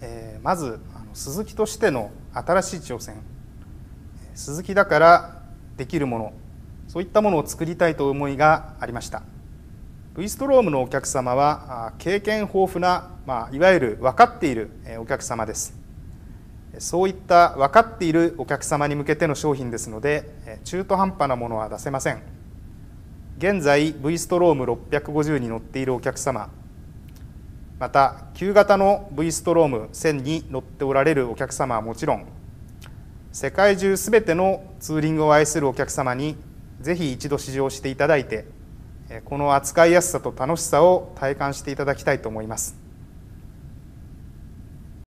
えー、まずあの鈴木としての新しい挑戦鈴木だからできるものそういったものを作りたいと思いがありました V ストロームのお客様は経験豊富な、まあ、いわゆる分かっているお客様ですそういった分かっているお客様に向けての商品ですので中途半端なものは出せません現在 V ストローム650に乗っているお客様また旧型の V ストローム1000に乗っておられるお客様はもちろん世界中すべてのツーリングを愛するお客様にぜひ一度試乗していただいてこの扱いやすさと楽しさを体感していただきたいと思います。